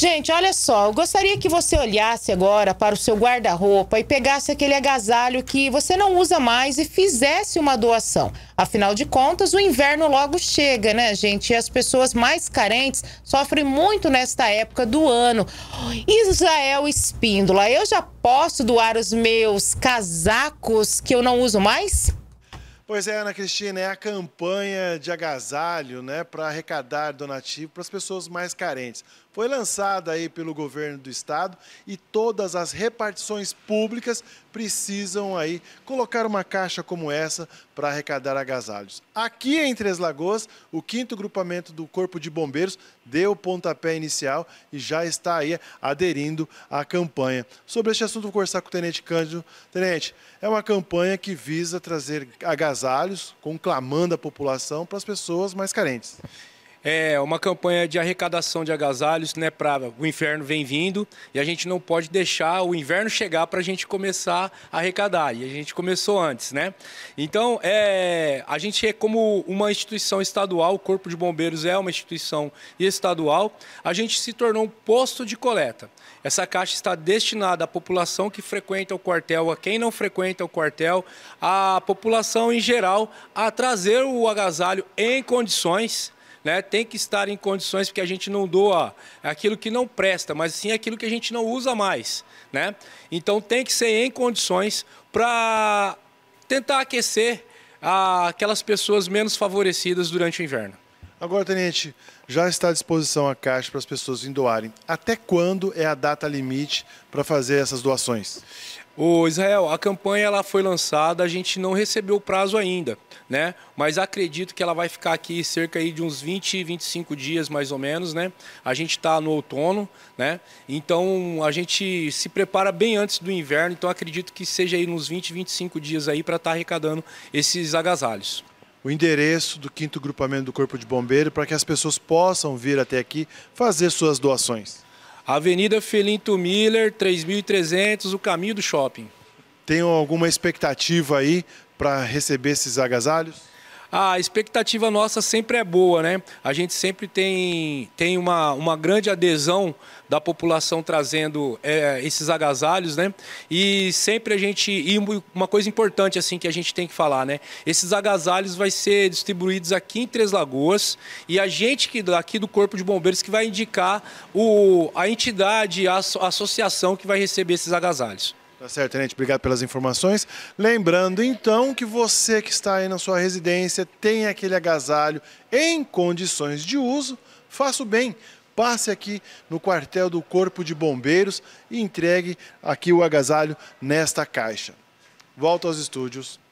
Gente, olha só, eu gostaria que você olhasse agora para o seu guarda-roupa e pegasse aquele agasalho que você não usa mais e fizesse uma doação. Afinal de contas, o inverno logo chega, né, gente? E as pessoas mais carentes sofrem muito nesta época do ano. Israel Espíndola, eu já posso doar os meus casacos que eu não uso mais? Pois é, Ana Cristina, é a campanha de agasalho né, para arrecadar donativo para as pessoas mais carentes. Foi lançada aí pelo governo do estado e todas as repartições públicas precisam aí colocar uma caixa como essa para arrecadar agasalhos. Aqui em Três Lagoas, o quinto grupamento do Corpo de Bombeiros deu o pontapé inicial e já está aí aderindo à campanha. Sobre este assunto, vou conversar com o Tenente Cândido. Tenente, é uma campanha que visa trazer agasalhos agasalhos, conclamando a população para as pessoas mais carentes. É uma campanha de arrecadação de agasalhos, né? Para o inferno vem vindo e a gente não pode deixar o inverno chegar para a gente começar a arrecadar. E a gente começou antes, né? Então, é, a gente é como uma instituição estadual, o Corpo de Bombeiros é uma instituição estadual. A gente se tornou um posto de coleta. Essa caixa está destinada à população que frequenta o quartel, a quem não frequenta o quartel, à população em geral, a trazer o agasalho em condições né, tem que estar em condições porque a gente não doa aquilo que não presta, mas sim aquilo que a gente não usa mais. Né? Então tem que ser em condições para tentar aquecer ah, aquelas pessoas menos favorecidas durante o inverno. Agora, Tenente, já está à disposição a caixa para as pessoas doarem. Até quando é a data limite para fazer essas doações? O Israel, a campanha ela foi lançada, a gente não recebeu o prazo ainda, né? Mas acredito que ela vai ficar aqui cerca aí de uns 20, 25 dias mais ou menos, né? A gente está no outono, né? Então a gente se prepara bem antes do inverno, então acredito que seja aí nos 20, 25 dias aí para estar tá arrecadando esses agasalhos o endereço do quinto grupamento do Corpo de Bombeiro para que as pessoas possam vir até aqui fazer suas doações. Avenida Felinto Miller, 3.300, o caminho do shopping. Tem alguma expectativa aí para receber esses agasalhos? A expectativa nossa sempre é boa, né? A gente sempre tem, tem uma, uma grande adesão da população trazendo é, esses agasalhos, né? E sempre a gente. E uma coisa importante, assim, que a gente tem que falar, né? Esses agasalhos vai ser distribuídos aqui em Três Lagoas e a gente que aqui do Corpo de Bombeiros que vai indicar o, a entidade, a associação que vai receber esses agasalhos. Tá certo, Tenente. Obrigado pelas informações. Lembrando, então, que você que está aí na sua residência tem aquele agasalho em condições de uso, faça o bem. Passe aqui no quartel do Corpo de Bombeiros e entregue aqui o agasalho nesta caixa. Volto aos estúdios.